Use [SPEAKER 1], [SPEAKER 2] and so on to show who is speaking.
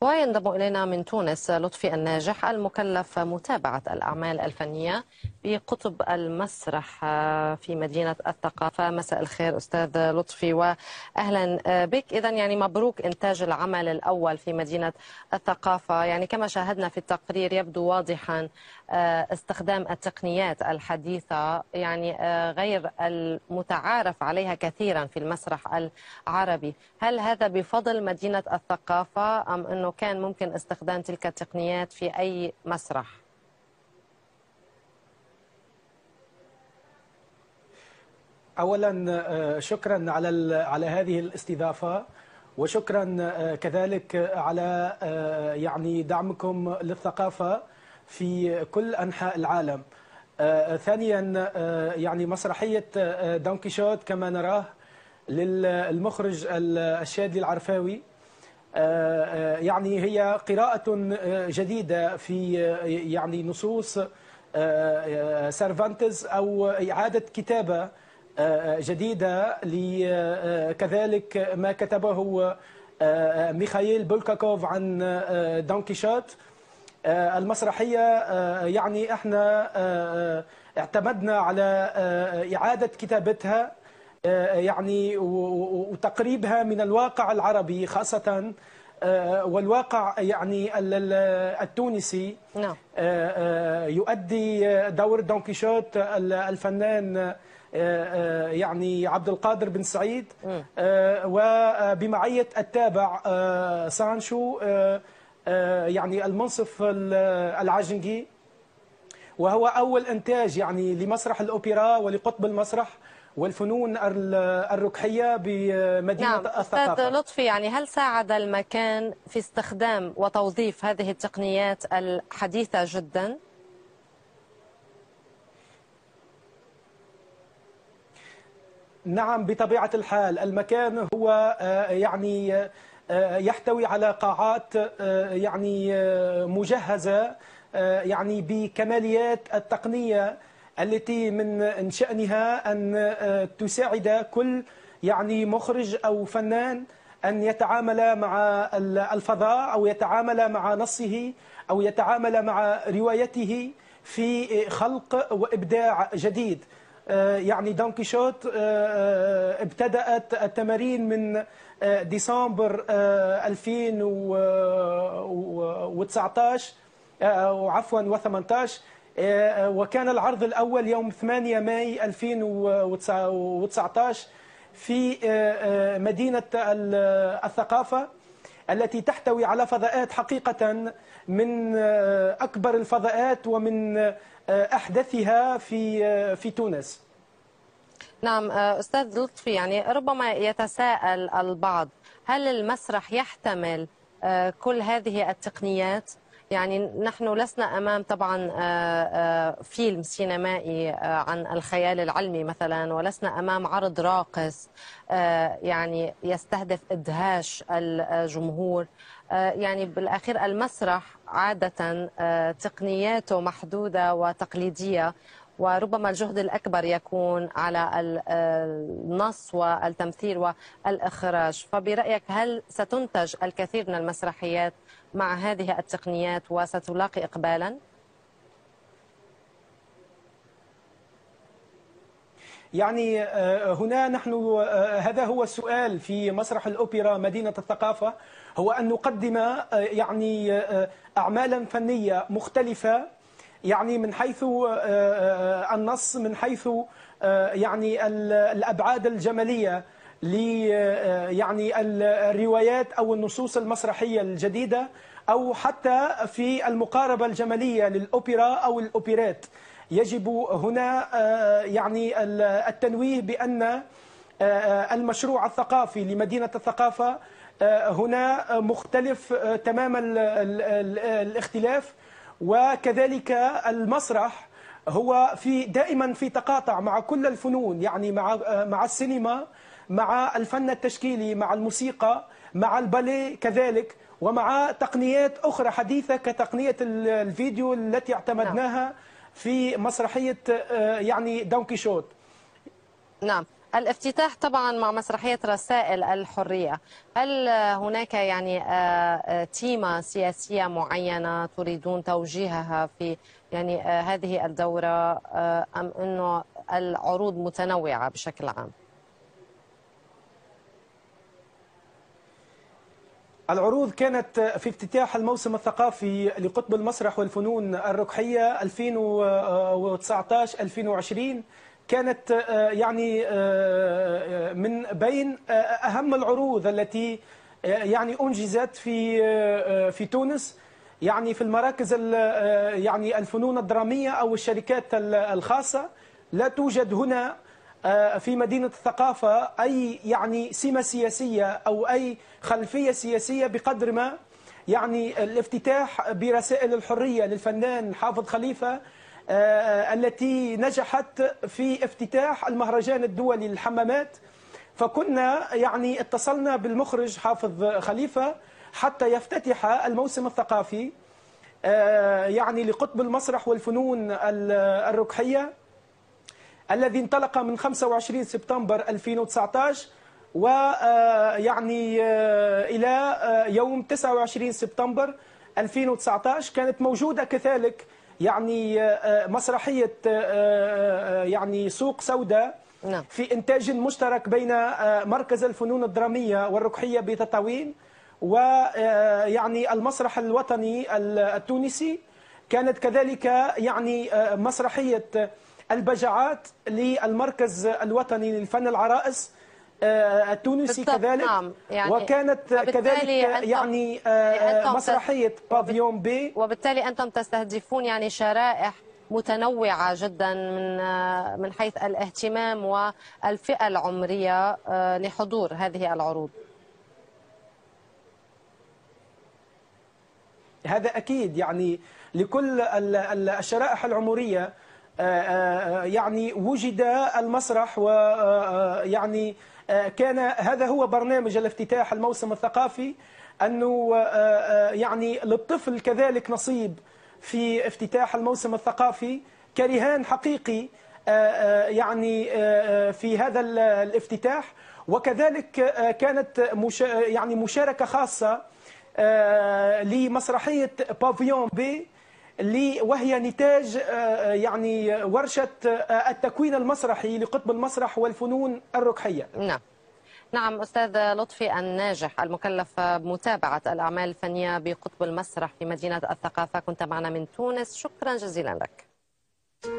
[SPEAKER 1] وينضم إلينا من تونس لطفي الناجح المكلف متابعة الأعمال الفنية بقطب المسرح في مدينة الثقافة مساء الخير أستاذ لطفي وأهلا بك إذا يعني مبروك إنتاج العمل الأول في مدينة الثقافة يعني كما شاهدنا في التقرير يبدو واضحا آه، استخدام التقنيات الحديثة يعني آه، غير المتعارف عليها كثيرا في المسرح العربي هل هذا بفضل مدينة الثقافة أم أنه أنه كان ممكن استخدام تلك التقنيات في أي مسرح
[SPEAKER 2] اولا آه، شكرا على على هذه الاستضافه وشكرا آه، كذلك على آه، يعني دعمكم للثقافه في كل انحاء العالم ثانيا يعني مسرحيه دونكيشوت كما نراه للمخرج الشادي العرفاوي آه، آه، يعني هي قراءة آه، جديدة في يعني نصوص سيرفانتز أو إعادة كتابة جديدة لكذلك ما كتبه ميخائيل بولكاكوف عن دون كيشوت المسرحية يعني احنا اعتمدنا على إعادة كتابتها آه، آه، يعني وتقريبها من الواقع العربي خاصة آه، والواقع يعني التونسي نعم. يؤدي دور دون كيشوت الفنان يعني عبد القادر بن سعيد وبمعية التابع سانشو يعني المنصف العجنقي وهو أول إنتاج يعني لمسرح الأوبرا ولقطب المسرح والفنون الركحية بمدينة نعم. الثقافة أستاذ
[SPEAKER 1] لطفي يعني هل ساعد المكان في استخدام وتوظيف هذه التقنيات الحديثة جدا؟
[SPEAKER 2] نعم بطبيعة الحال المكان هو آه، يعني آه، يحتوي على قاعات آه، يعني مجهزة يعني بكماليات التقنية التي من شأنها أن آه، تساعد كل يعني مخرج أو فنان أن يتعامل مع الفضاء أو يتعامل مع نصه أو يتعامل مع روايته في خلق وإبداع جديد آه، يعني دونكي شوت آه، ابتدأت التمارين من ديسمبر 2019 عفوا و18 آه، آه، وكان العرض الأول يوم 8 ماي 2019 في آه، مدينة الثقافة التي تحتوي على فضاءات حقيقة من أكبر الفضاءات ومن أحدثها في في تونس
[SPEAKER 1] نعم أستاذ لطفي يعني ربما يتساءل البعض هل المسرح يحتمل كل هذه التقنيات؟ يعني نحن لسنا امام طبعا آه، آه، فيلم سينمائي آه، عن الخيال العلمي مثلا ولسنا امام عرض راقص يعني يستهدف ادهاش الجمهور يعني بالاخير المسرح عاده تقنياته محدوده وتقليديه وربما الجهد الأكبر يكون على النص والتمثيل والإخراج فبرأيك هل ستنتج الكثير من المسرحيات مع هذه التقنيات وستلاقي إقبالا؟
[SPEAKER 2] يعني آه، هنا نحن آه، هذا هو السؤال في مسرح الأوبرا مدينة الثقافة هو أن نقدم آه، يعني أعمالا فنية مختلفة يعني من حيث آه، آه، النص من حيث آه، يعني الابعاد الجمليه يعني الروايات او النصوص المسرحيه الجديده او حتى في المقاربه الجمليه للاوبرا او الاوبيرات يجب هنا يعني التنويه بان المشروع الثقافي لمدينه الثقافه هنا مختلف تمام الاختلاف وكذلك المسرح هو في دائما في تقاطع مع كل الفنون يعني مع مع السينما مع الفن التشكيلي مع الموسيقى مع الباليه كذلك ومع تقنيات اخرى حديثه كتقنيه الفيديو التي اعتمدناها نعم. في مسرحيه آه، يعني شوت
[SPEAKER 1] نعم الافتتاح طبعا مع مسرحية رسائل الحرية هل هناك يعني آه، آه، تيمة سياسية معينة تريدون توجيهها في يعني آه، هذه الدورة أم أنه العروض متنوعة بشكل عام
[SPEAKER 2] العروض كانت في افتتاح الموسم الثقافي لقطب المسرح والفنون الركحية 2019-2020 كانت آه، يعني آه، آه، من بين أهم العروض التي يعني أنجزت في في تونس يعني في المراكز يعني الفنون الدرامية أو الشركات الخاصة لا توجد هنا في مدينة الثقافة أي يعني سمة سياسية أو أي خلفية سياسية بقدر ما يعني الافتتاح برسائل الحرية للفنان حافظ خليفة آه، التي نجحت في افتتاح المهرجان الدولي للحمامات فكنا يعني اتصلنا بالمخرج حافظ خليفة حتى يفتتح الموسم الثقافي آه، يعني لقطب المسرح والفنون الركحية الذي انطلق من 25 سبتمبر 2019 ويعني آه، إلى يوم 29 سبتمبر 2019 كانت موجودة كذلك يعني آه، آه، مسرحيه آه، يعني سوق سوداء نعم. في انتاج مشترك بين مركز الفنون الدراميه والركحيه بتطاوين ويعني المسرح الوطني التونسي كانت كذلك يعني مسرحيه البجعات للمركز الوطني للفن
[SPEAKER 1] العرائس آه، التونسي كذلك نعم. يعني وكانت كذلك آه، يعني, آه، يعني مسرحيه بافيون بي وبالتالي انتم تستهدفون يعني شرائح متنوعة جدا من من حيث الاهتمام والفئة العمرية لحضور هذه العروض.
[SPEAKER 2] هذا أكيد يعني لكل الشرائح العمرية آه، آه، آه، يعني وجد المسرح ويعني كان هذا هو برنامج الافتتاح الموسم الثقافي أنه يعني للطفل كذلك نصيب في افتتاح الموسم الثقافي كرهان حقيقي يعني في هذا الافتتاح وكذلك كانت يعني مشاركة خاصة لمسرحية بافيون بي وهي نتاج آه، آه، يعني ورشة آه، التكوين المسرحي لقطب المسرح والفنون الركحية
[SPEAKER 1] نعم نعم أستاذ لطفي الناجح المكلف بمتابعة الأعمال الفنية بقطب المسرح في مدينة الثقافة كنت معنا من تونس شكرا جزيلا
[SPEAKER 2] لك